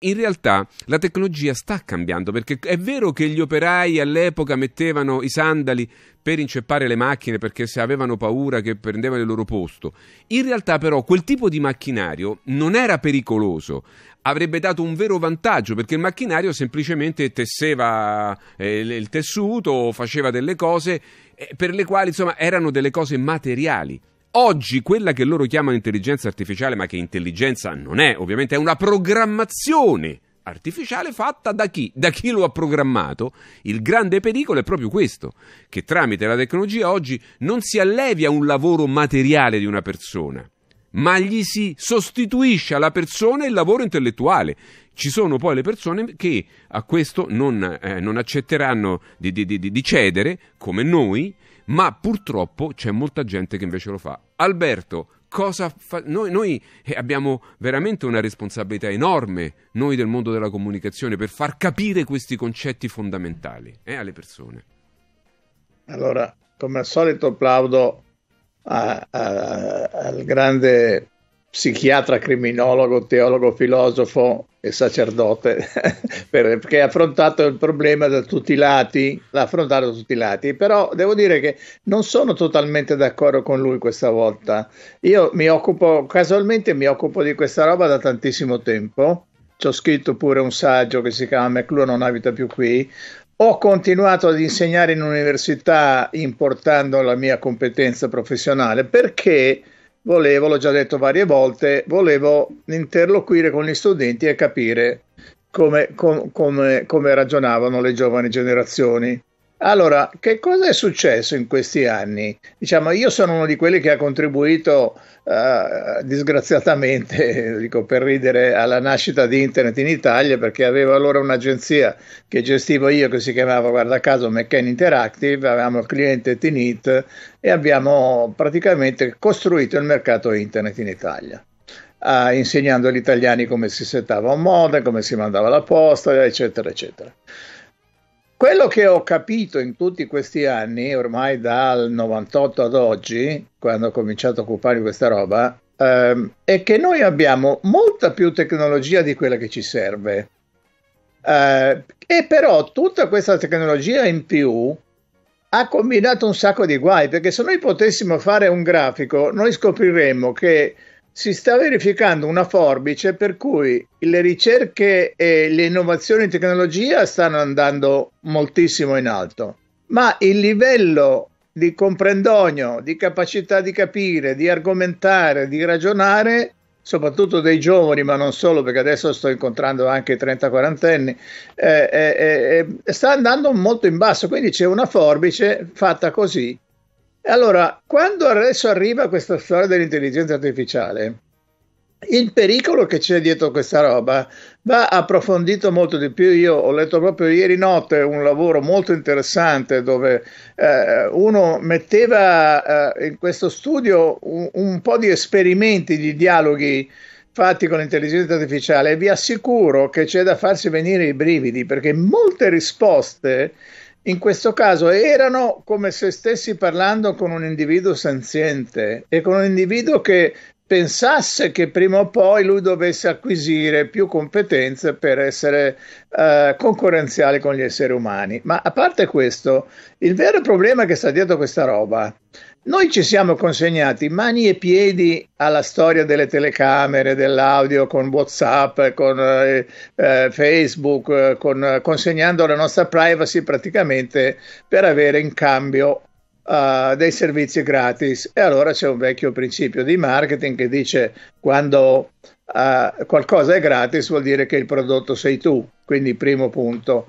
In realtà la tecnologia sta cambiando perché è vero che gli operai all'epoca mettevano i sandali per inceppare le macchine perché se avevano paura che prendevano il loro posto. In realtà però quel tipo di macchinario non era pericoloso, avrebbe dato un vero vantaggio perché il macchinario semplicemente tesseva eh, il tessuto, faceva delle cose eh, per le quali insomma erano delle cose materiali. Oggi quella che loro chiamano intelligenza artificiale, ma che intelligenza non è, ovviamente è una programmazione artificiale fatta da chi? Da chi lo ha programmato. Il grande pericolo è proprio questo, che tramite la tecnologia oggi non si allevia un lavoro materiale di una persona, ma gli si sostituisce alla persona il lavoro intellettuale. Ci sono poi le persone che a questo non, eh, non accetteranno di, di, di, di cedere, come noi, ma purtroppo c'è molta gente che invece lo fa. Alberto, cosa fa- noi, noi eh, abbiamo veramente una responsabilità enorme, noi del mondo della comunicazione, per far capire questi concetti fondamentali eh, alle persone. Allora, come al solito applaudo a, a, al grande psichiatra, criminologo, teologo, filosofo e sacerdote, perché ha affrontato il problema da tutti i lati, l'ha affrontato da tutti i lati, però devo dire che non sono totalmente d'accordo con lui questa volta. Io mi occupo, casualmente mi occupo di questa roba da tantissimo tempo, ci ho scritto pure un saggio che si chiama McClure non abita più qui, ho continuato ad insegnare in università importando la mia competenza professionale perché volevo, l'ho già detto varie volte, volevo interloquire con gli studenti e capire come, com, come, come ragionavano le giovani generazioni. Allora, che cosa è successo in questi anni? Diciamo, io sono uno di quelli che ha contribuito eh, disgraziatamente, dico per ridere, alla nascita di Internet in Italia perché avevo allora un'agenzia che gestivo io che si chiamava, guarda caso, McCann Interactive, avevamo il cliente Tinit e abbiamo praticamente costruito il mercato Internet in Italia. Uh, insegnando agli italiani come si settava un modem, come si mandava la posta, eccetera, eccetera. Quello che ho capito in tutti questi anni, ormai dal 98 ad oggi, quando ho cominciato a occuparmi di questa roba, ehm, è che noi abbiamo molta più tecnologia di quella che ci serve. Eh, e però tutta questa tecnologia in più ha combinato un sacco di guai, perché se noi potessimo fare un grafico, noi scopriremmo che si sta verificando una forbice per cui le ricerche e le innovazioni in tecnologia stanno andando moltissimo in alto, ma il livello di comprendonio, di capacità di capire, di argomentare, di ragionare, soprattutto dei giovani, ma non solo, perché adesso sto incontrando anche i 30-40 anni, eh, eh, eh, eh, sta andando molto in basso, quindi c'è una forbice fatta così allora, quando adesso arriva questa storia dell'intelligenza artificiale, il pericolo che c'è dietro questa roba va approfondito molto di più. Io ho letto proprio ieri notte un lavoro molto interessante dove eh, uno metteva eh, in questo studio un, un po' di esperimenti di dialoghi fatti con l'intelligenza artificiale e vi assicuro che c'è da farsi venire i brividi perché molte risposte in questo caso erano come se stessi parlando con un individuo senziente e con un individuo che pensasse che prima o poi lui dovesse acquisire più competenze per essere eh, concorrenziale con gli esseri umani. Ma a parte questo, il vero problema che sta dietro questa roba noi ci siamo consegnati mani e piedi alla storia delle telecamere, dell'audio con WhatsApp, con eh, eh, Facebook, con, consegnando la nostra privacy praticamente per avere in cambio eh, dei servizi gratis. E allora c'è un vecchio principio di marketing che dice quando eh, qualcosa è gratis vuol dire che il prodotto sei tu, quindi primo punto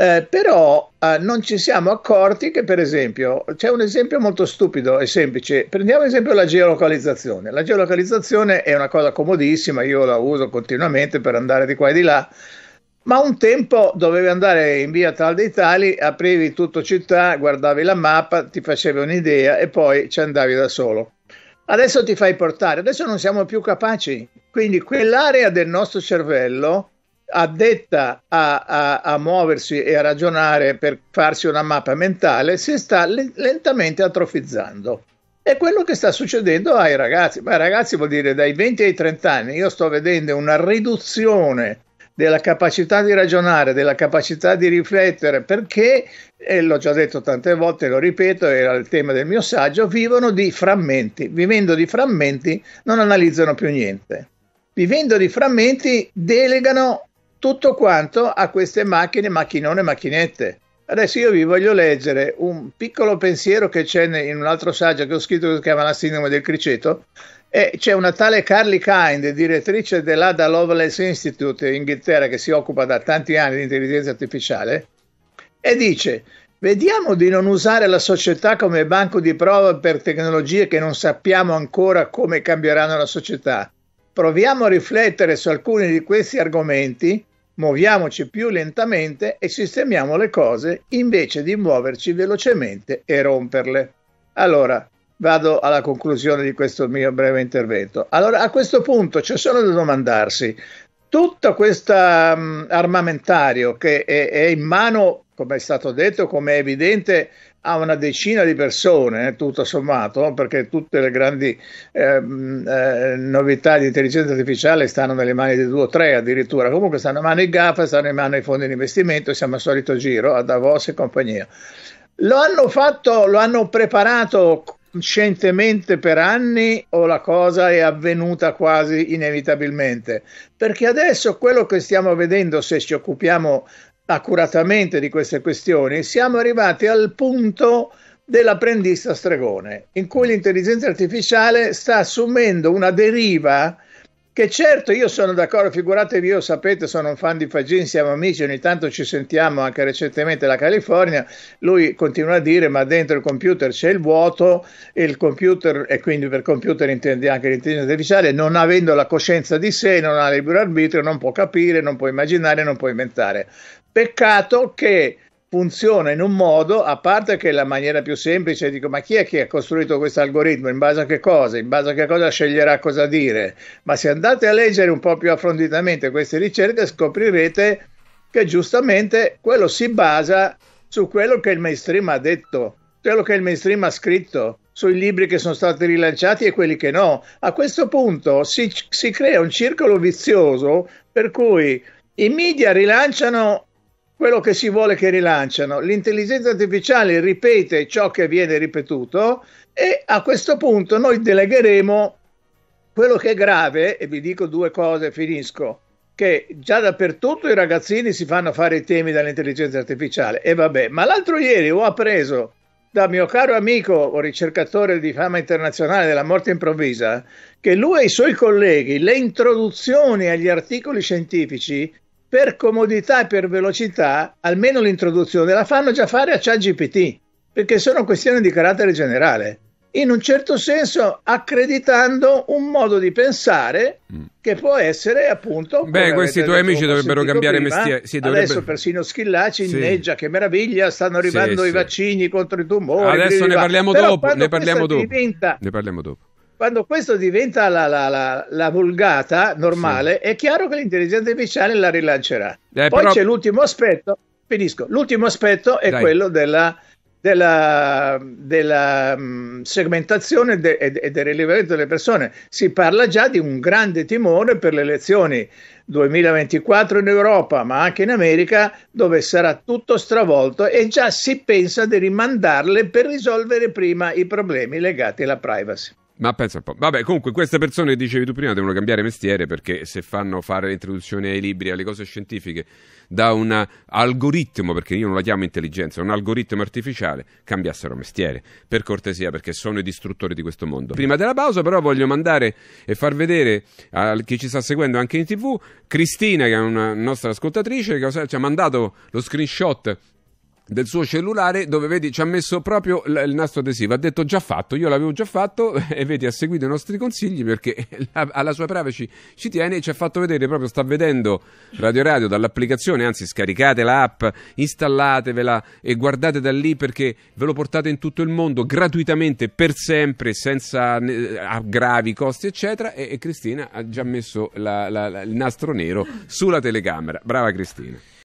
eh, però eh, non ci siamo accorti che per esempio c'è un esempio molto stupido e semplice prendiamo ad esempio la geolocalizzazione la geolocalizzazione è una cosa comodissima io la uso continuamente per andare di qua e di là ma un tempo dovevi andare in via Tal dei Tali, aprivi tutto città, guardavi la mappa, ti facevi un'idea e poi ci andavi da solo. Adesso ti fai portare, adesso non siamo più capaci. Quindi quell'area del nostro cervello addetta a, a, a, muoversi e a ragionare per farsi una mappa mentale si sta lentamente atrofizzando. È quello che sta succedendo ai ragazzi. Ma ragazzi vuol dire dai 20 ai 30 anni io sto vedendo una riduzione della capacità di ragionare, della capacità di riflettere, perché, e l'ho già detto tante volte, lo ripeto, era il tema del mio saggio, vivono di frammenti, vivendo di frammenti non analizzano più niente, vivendo di frammenti delegano tutto quanto a queste macchine, macchinone, macchinette. Adesso io vi voglio leggere un piccolo pensiero che c'è in un altro saggio che ho scritto che si chiama La sindrome del criceto. E c'è una tale Carly Kind, direttrice dell'Ada Loveless Institute in Inghilterra, che si occupa da tanti anni di intelligenza artificiale, e dice: Vediamo di non usare la società come banco di prova per tecnologie che non sappiamo ancora come cambieranno la società Proviamo a riflettere su alcuni di questi argomenti, muoviamoci più lentamente e sistemiamo le cose invece di muoverci velocemente e romperle. Allora, vado alla conclusione di questo mio breve intervento. Allora, a questo punto c'è solo da domandarsi, tutto questo mm, armamentario che è, è in mano, come è stato detto, come è evidente, a una decina di persone, eh, tutto sommato, perché tutte le grandi ehm, eh, novità di intelligenza artificiale stanno nelle mani di due o tre addirittura, comunque stanno in mano i GAFA, stanno in mano i fondi di investimento, siamo al solito giro a Davos e compagnia. Lo hanno fatto, lo hanno preparato scientemente per anni o la cosa è avvenuta quasi inevitabilmente? Perché adesso quello che stiamo vedendo se ci occupiamo accuratamente di queste questioni, siamo arrivati al punto dell'apprendista stregone, in cui l'intelligenza artificiale sta assumendo una deriva che certo io sono d'accordo, figuratevi, io sapete, sono un fan di Fagin, siamo amici, ogni tanto ci sentiamo anche recentemente la California, lui continua a dire ma dentro il computer c'è il vuoto e il computer, e quindi per computer intende anche l'intelligenza artificiale, non avendo la coscienza di sé, non ha libero arbitrio, non può capire, non può immaginare, non può inventare. Peccato che funziona in un modo, a parte che la maniera più semplice, dico ma chi è che ha costruito questo algoritmo, in base a che cosa, in base a che cosa sceglierà cosa dire, ma se andate a leggere un po' più approfonditamente queste ricerche scoprirete che giustamente quello si basa su quello che il mainstream ha detto, quello che il mainstream ha scritto, sui libri che sono stati rilanciati e quelli che no. A questo punto si, si crea un circolo vizioso per cui i media rilanciano quello che si vuole che rilanciano. L'intelligenza artificiale ripete ciò che viene ripetuto e a questo punto noi delegheremo quello che è grave, e vi dico due cose e finisco, che già dappertutto i ragazzini si fanno fare i temi dall'intelligenza artificiale. E vabbè, ma l'altro ieri ho appreso da mio caro amico ricercatore di fama internazionale della morte improvvisa che lui e i suoi colleghi le introduzioni agli articoli scientifici per comodità e per velocità, almeno l'introduzione la fanno già fare a ChatGPT, perché sono questioni di carattere generale. In un certo senso accreditando un modo di pensare mm. che può essere appunto. Beh, questi tuoi amici dovrebbero cambiare prima, mestiere. Sì, dovrebbe... Adesso persino Schillaci sì. inneggia, che meraviglia, stanno arrivando sì, i vaccini contro i tumori. Adesso ne parliamo, dopo, ne, parliamo dopo. Diventa... ne parliamo dopo quando questo diventa la, la, la, la vulgata normale, sì. è chiaro che l'intelligenza artificiale la rilancerà. Eh, Poi però... c'è l'ultimo aspetto, finisco, l'ultimo aspetto è Dai. quello della, della, della um, segmentazione e, de, del rilevamento delle persone. Si parla già di un grande timore per le elezioni 2024 in Europa, ma anche in America, dove sarà tutto stravolto e già si pensa di rimandarle per risolvere prima i problemi legati alla privacy. Ma pensa un po'. Vabbè, comunque, queste persone che dicevi tu prima devono cambiare mestiere perché se fanno fare l'introduzione ai libri, alle cose scientifiche da un algoritmo, perché io non la chiamo intelligenza, un algoritmo artificiale, cambiassero mestiere. Per cortesia, perché sono i distruttori di questo mondo. Prima della pausa, però, voglio mandare e far vedere a chi ci sta seguendo anche in tv Cristina, che è una nostra ascoltatrice, che ci ha mandato lo screenshot del suo cellulare dove vedi ci ha messo proprio l- il nastro adesivo ha detto già fatto io l'avevo già fatto e vedi ha seguito i nostri consigli perché la- alla sua privacy ci tiene e ci ha fatto vedere proprio sta vedendo Radio Radio dall'applicazione anzi scaricate l'app installatevela e guardate da lì perché ve lo portate in tutto il mondo gratuitamente per sempre senza ne- aggravi costi eccetera e-, e, Cristina ha già messo la- la- la- il nastro nero sulla telecamera brava Cristina